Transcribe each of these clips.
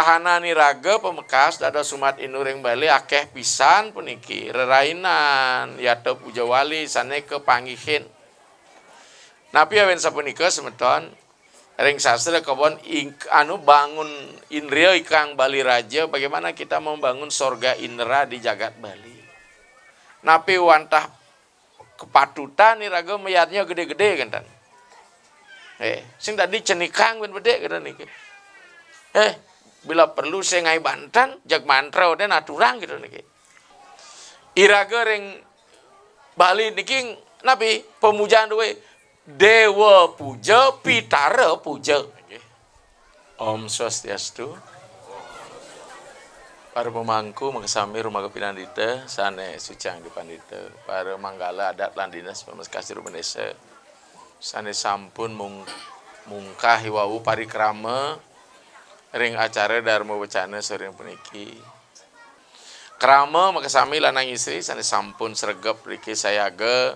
sahana nirage pemekas dada sumat inuring Bali akeh pisan puniki rerainan yate pujawali sane kepanggihin napi awen sapunika semeton ring sastra kebon anu bangun indrio ikang Bali Raja bagaimana kita membangun sorga indra di jagat Bali napi wantah kepatutan niraga meyatnya gede-gede kan eh sing tadi cenikang ben bede kan eh bila perlu saya ngai bantan jak mantra udah naturang gitu niki iraga ring Bali niki nabi pemujaan duwe dewa puja pitara puja Om Swastiastu para pemangku mengesami rumah kepinan dite sane sucang di pandite para manggala adat Landinas dinas Rumah rumenese sane sampun mung mungkah hiwau parikrama ring acara Dharma Wacana sering puniki. Krama maka sami lanang istri sana sampun sregep riki sayaga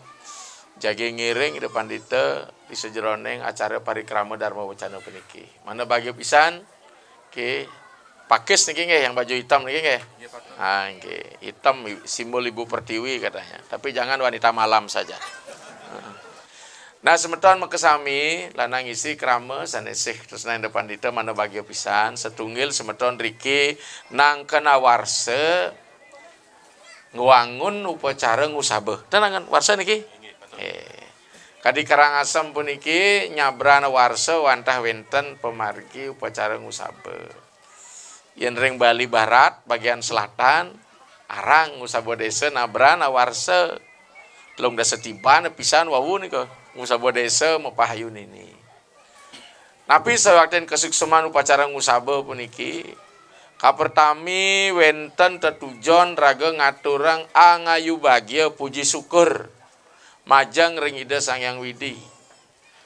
jagi ngiring di pandita di sejeroneng acara parikrama Dharma Wacana puniki. Mana bagi pisan Oke. pakis niki nggih yang baju hitam niki nggih. Iya, ah nggih, hitam simbol ibu pertiwi katanya. Tapi jangan wanita malam saja. Nah semeton mekesami lanang isi krame sanesih depan pandita mana bagi pisan setunggil semeton riki nang kena warse ngewangun upacara ngusabe tenangan warse niki eh. kadi karangasem pun niki nyabrana warse wantah wenten pemargi upacara ngusabe yen ring Bali Barat bagian selatan arang ngusabe desa nabrana warse. Telung dasa tibana pisan wawun ke ngusaba desa mapahayun ini. Napi sewakten kesukseman upacara ngusaba puniki kapertami wenten tetujon raga ngaturang angayu bahagia puji syukur majang ringida sang yang widi.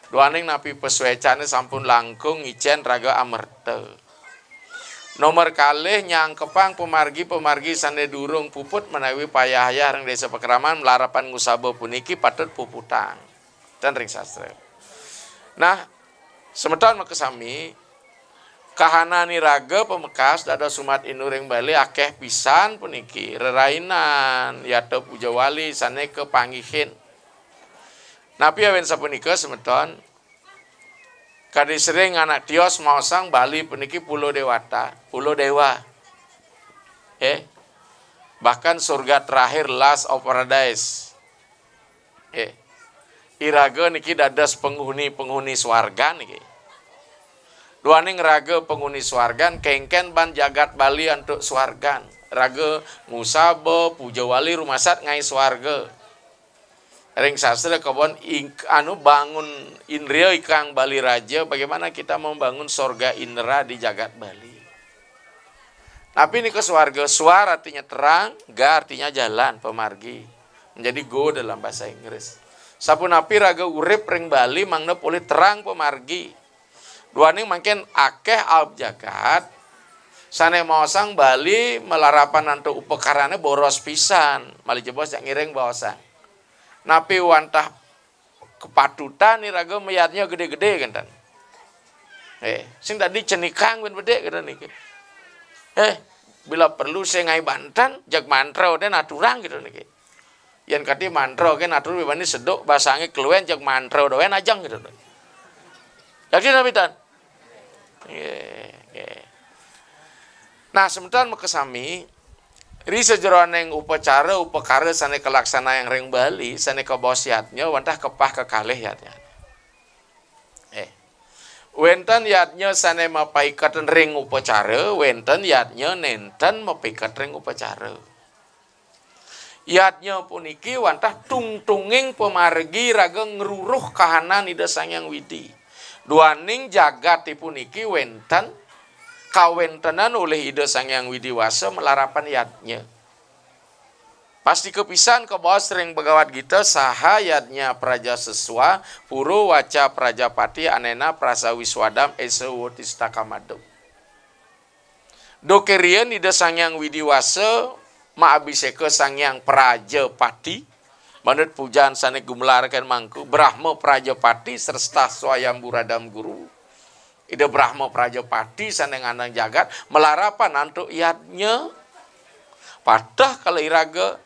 Duaning napi peswecane sampun langkung icen raga amerte nomor kalih nyangkepang pemargi-pemargi sande durung puput menawi payahaya reng desa pekeraman melarapan ngusabo puniki patut puputang dan ring sastra nah semeton makesami kahana niraga pemekas dada sumat inuring bali akeh pisan puniki rerainan yatep ujawali sane ke pangihin Napi awen sapunika semeton Kadi sering anak Dios mau sang Bali peniki pulau dewata, pulau dewa. Eh, bahkan surga terakhir last of paradise. Eh, iraga niki dadas penghuni penghuni swarga niki. ning raga penghuni swargan kengken ban jagat Bali untuk swargan. Raga musabe puja wali rumah sat ngai swarga. Reng sastra kebon anu bangun Indrio Ikang Bali Raja bagaimana kita membangun sorga Indra di jagat Bali. Tapi ini ke suarga, suara artinya terang, ga artinya jalan, pemargi. Menjadi go dalam bahasa Inggris. napi raga urip ring Bali mangna poli terang pemargi. Dua ini makin akeh alp jagat, sane sang Bali melarapan nantu upekarane boros pisan. Mali jebos yang ngiring bawasan napi wantah kepatutan nih raga mayatnya gede-gede kan tan. Eh, sing tadi cenikang ben bede kan nih. Eh, bila perlu saya ngai bantan jak mantra udah naturang gitu nih. Yang kati mantra kan natur bebani sedok basangi keluen jak mantra udah wen ajang gitu nih. Yakin nabi tan? Yeah, yeah. Nah sementara kesami Ri sejeroneng upacara upacara sana kelaksana yang ring Bali sana ke bosiatnya kepah kekalih yatnya. Eh. Wenten yatnya sana mapaikat ring upacara, wenten yatnya nenten mapaikat ring upacara. Yatnya puniki wantah tungtunging pemargi raga ngeruruh kahana nida yang widi. dua Duaning jagat niki wenten tenan oleh ide sang yang widiwasa melarapan yatnya. Pasti kepisan ke bawah sering begawat kita saha yatnya praja seswa puru waca praja pati anena prasa wiswadam esewotista kamadu. Dokerian ide sang yang widiwasa ma ke sang yang pati Manut pujaan sanek gumelarkan mangku Brahma praja pati serta swayam buradam guru Ide Brahma Prajapati seneng anang jagat melarapan antuk iatnya Padah kalau iraga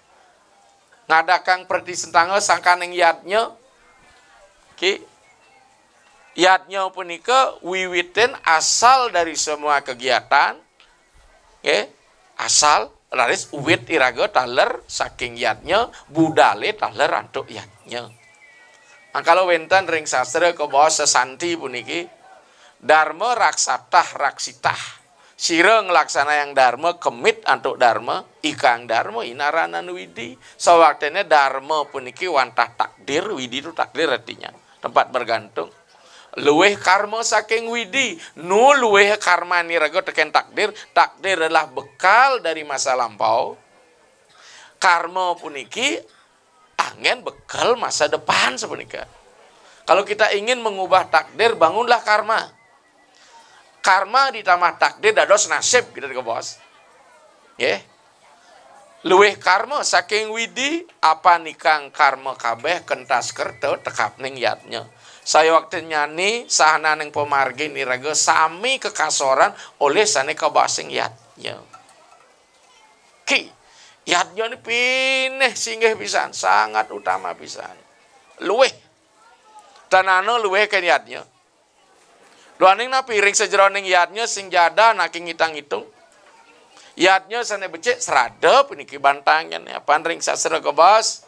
ngadakang perdi sentanga sangkaneng iatnya Ki pun punika wiwiten asal dari semua kegiatan. asal laris wit iraga taler saking iatnya budale taler antuk iatnya Angkalo nah, wentan ring sastra ke bawah sesanti puniki Dharma raksatah raksitah. Sireng laksana yang dharma kemit antuk dharma ikang dharma inaranan widi. so, dharma puniki wantah takdir widi itu takdir artinya tempat bergantung. Luweh karma saking widi, nu luweh karma nirago teken takdir, takdir adalah bekal dari masa lampau. Karma puniki angin bekal masa depan sepunika. Kalau kita ingin mengubah takdir, bangunlah karma karma ditambah takdir dados nasib gitu ke bos ya yeah. luweh karma saking widi apa nikang karma kabeh kentas kerto tekap ning yatnya saya waktu nyani sahana neng pemargi niraga sami kekasoran oleh sani kabasing yatnya ki yatnya ini pineh singgih pisan sangat utama pisan luweh tanano luweh ke yatnya doaning na piring sejeroning yatnya sing jada naking hitang itu yatnya sana becek seradep ini bantangan ya ring sasra kebas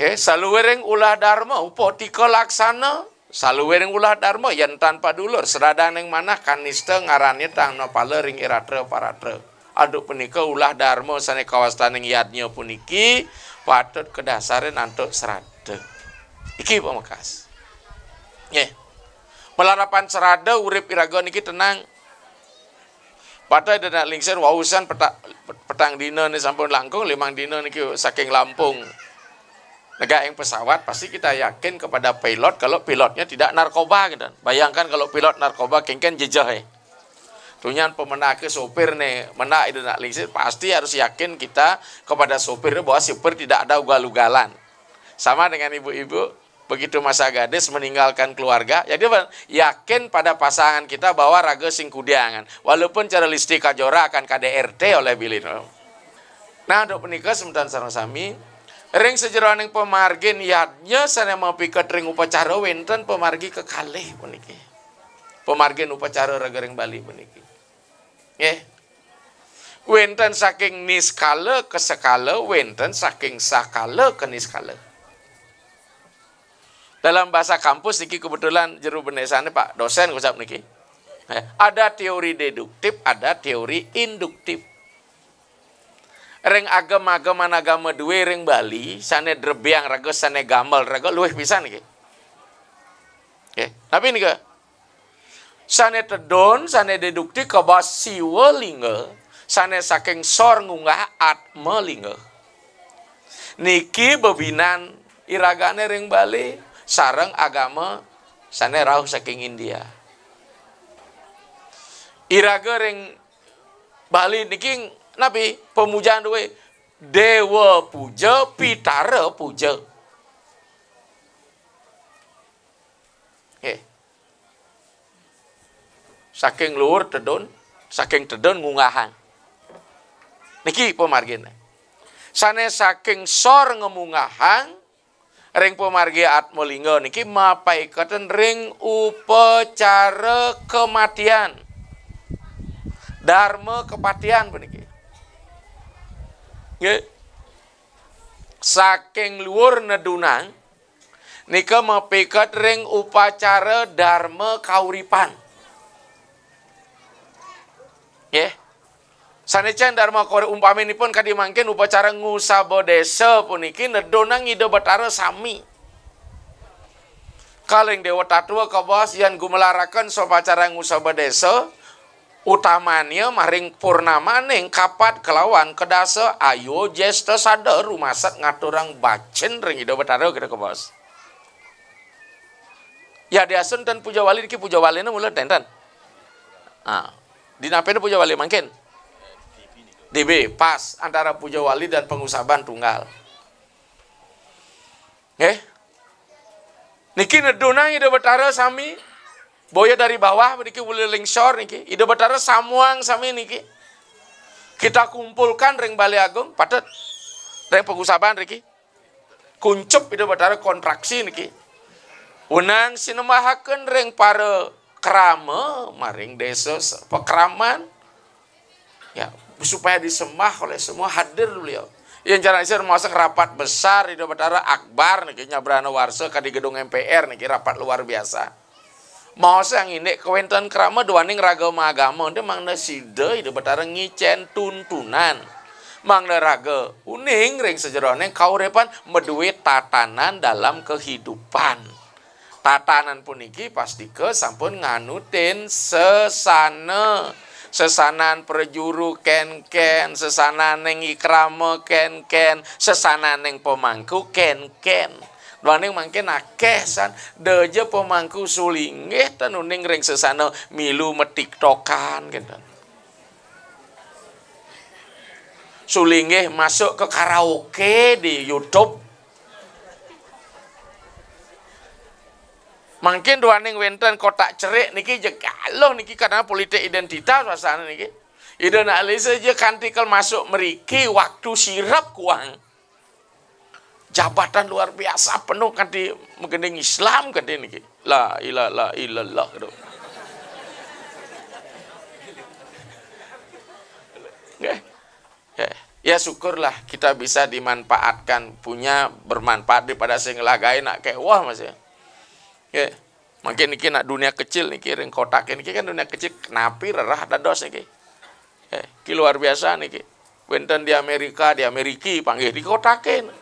ya saluwering ulah dharma upo tiko laksana saluwereng ulah dharma yang tanpa dulur serada neng mana kaniste ngarani tang no palering iratre paratre aduk punika ulah dharma sana kawas kawastaning yatnya puniki patut kedasare nanto serade iki pamakas ya yeah pelarapan serada urip Iragon iki tenang Padahal dana lingsir wausan petang dino nih sampun langkung limang dino niki saking Lampung. Negara yang pesawat pasti kita yakin kepada pilot kalau pilotnya tidak narkoba gitu. Bayangkan kalau pilot narkoba kengken jejah ya. Eh. Tunyan ke sopir nih menak itu nak lingsir pasti harus yakin kita kepada sopir bahwa sopir tidak ada ugal-ugalan. Sama dengan ibu-ibu begitu masa gadis meninggalkan keluarga ya dia yakin pada pasangan kita bahwa raga sing kudiangan walaupun cara listrik kajora akan KDRT oleh bilin nah untuk menikah sementara sarang sami ring yang pemargin yadnya sana mau piket ring upacara winten pemargi kekalih puniki pemargin upacara raga ring Bali puniki ya yeah. Wenten saking niskala ke sekala, wenten saking sakala ke niskala. Dalam bahasa kampus niki kebetulan jeru benesane Pak dosen ngucap niki. Eh, ada teori deduktif, ada teori induktif. ring agama-agama agama dua ring Bali, sana derbiang rago, sana gamel rago, luwih bisa niki. Oke, tapi niki sana tedon, sana deduktif ke siwa lingga, sana saking sor ngunggah atma lingga. Niki bebinan iragane ring Bali sarang agama sana rauh saking India Ira goreng Bali niki nabi pemujaan duwe dewa puja pitara puja eh saking luar tedon saking tedon ngungahan niki pemargin. sana saking sor ngemungahan ring pemargi atmolingga niki mapaikaten ring upacara kematian dharma kepatian puniki nggih saking luhur nedunang nika mapikat ring upacara dharma kauripan nggih Sanecan Dharma kore umpamini pun kadi mangkin upacara desa pun ikin nedonang ido batara sami. Kaleng dewa tatua kebos, yang gumelarakan sopacara desa utamanya maring purnama neng kapat kelawan kedasa ayo jesta sadar rumah sak ngaturang bacen ring ido batara kira kebos. Ya diasun dan puja wali diki puja wali mulai tenten. Ah, dinapain puja wali mangkin? DB pas antara puja wali dan pengusaban tunggal. Eh? Niki neduna ide betara sami boya dari bawah niki boleh lingsor niki ide betara samuang sami niki kita kumpulkan ring Bali Agung patet ring pengusaban niki kuncup ide betara kontraksi niki unang sinemahaken ring para kerama maring desa pekraman ya supaya disembah oleh semua hadir beliau yang jalan isir masak rapat besar di Dobatara Akbar niki nyabrana warsa di gedung MPR nih rapat luar biasa mau yang ini kewentuan kerama dua ning ragama agama dia mangna sida di Dobatara ngicen tuntunan mangna raga uning ring kau kaurepan meduwe tatanan dalam kehidupan tatanan puniki pasti ke sampun nganutin sesana sesanan perjuru ken-ken, sesanan neng ikrama ken-ken, sesanan neng pemangku ken-ken. Doaning mungkin akeh san deje pemangku sulingeh tanu ring sesana milu metik tokan gitu. Sulingeh masuk ke karaoke di YouTube Mungkin dua neng wenten kotak cerik niki je niki karena politik identitas suasana niki. Iden alisa je kantikel masuk meriki waktu sirap kuang. Jabatan luar biasa penuh kanti mengenai Islam kanti niki. La ilah la ilah la. Gitu. Ya, ya syukurlah kita bisa dimanfaatkan punya bermanfaat daripada sing lagain nak kayak wah masih. Ya. Ya. makin niki nak dunia kecil niki ring kotak niki kan dunia kecil napi rerah dos niki. Ya, ki luar biasa niki. Benten di Amerika, di Amerika panggil di kotakin.